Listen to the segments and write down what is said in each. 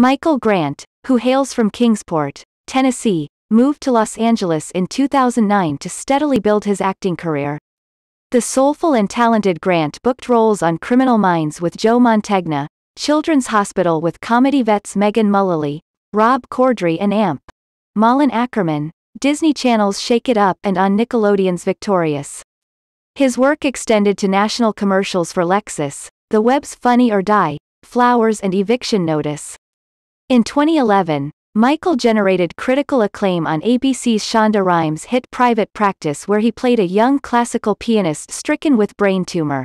Michael Grant, who hails from Kingsport, Tennessee, moved to Los Angeles in 2009 to steadily build his acting career. The soulful and talented Grant booked roles on Criminal Minds with Joe Montegna, Children's Hospital with comedy vets Megan Mullally, Rob Corddry and Amp, Malin Ackerman, Disney Channel's Shake It Up and on Nickelodeon's Victorious. His work extended to national commercials for Lexus, The Web's Funny or Die, Flowers and Eviction Notice. In 2011, Michael generated critical acclaim on ABC's Shonda Rhimes' hit Private Practice where he played a young classical pianist stricken with brain tumor.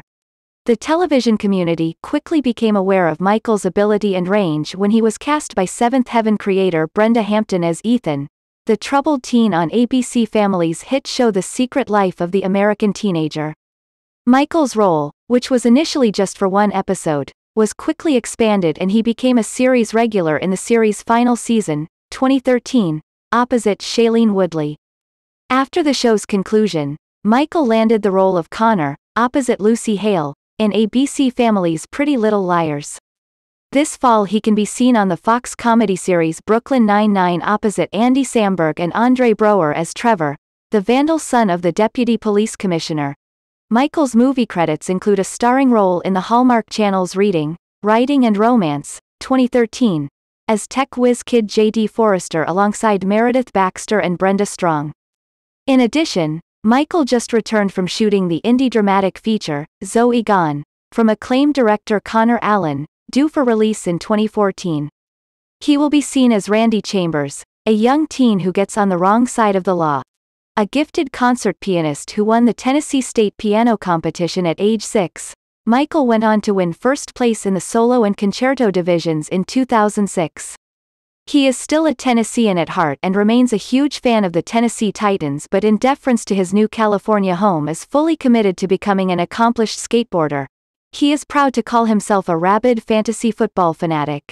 The television community quickly became aware of Michael's ability and range when he was cast by Seventh Heaven creator Brenda Hampton as Ethan, the troubled teen on ABC Family's hit show The Secret Life of the American Teenager. Michael's role, which was initially just for one episode, was quickly expanded and he became a series regular in the series' final season, 2013, opposite Shailene Woodley. After the show's conclusion, Michael landed the role of Connor, opposite Lucy Hale, in ABC Family's Pretty Little Liars. This fall he can be seen on the Fox comedy series Brooklyn Nine-Nine opposite Andy Samberg and Andre Brower as Trevor, the vandal son of the deputy police commissioner, Michael's movie credits include a starring role in the Hallmark Channel's Reading, Writing and Romance, 2013, as tech whiz kid J.D. Forrester alongside Meredith Baxter and Brenda Strong. In addition, Michael just returned from shooting the indie dramatic feature, Zoe Gone, from acclaimed director Connor Allen, due for release in 2014. He will be seen as Randy Chambers, a young teen who gets on the wrong side of the law a gifted concert pianist who won the Tennessee State Piano Competition at age 6. Michael went on to win first place in the solo and concerto divisions in 2006. He is still a Tennessean at heart and remains a huge fan of the Tennessee Titans but in deference to his new California home is fully committed to becoming an accomplished skateboarder. He is proud to call himself a rabid fantasy football fanatic.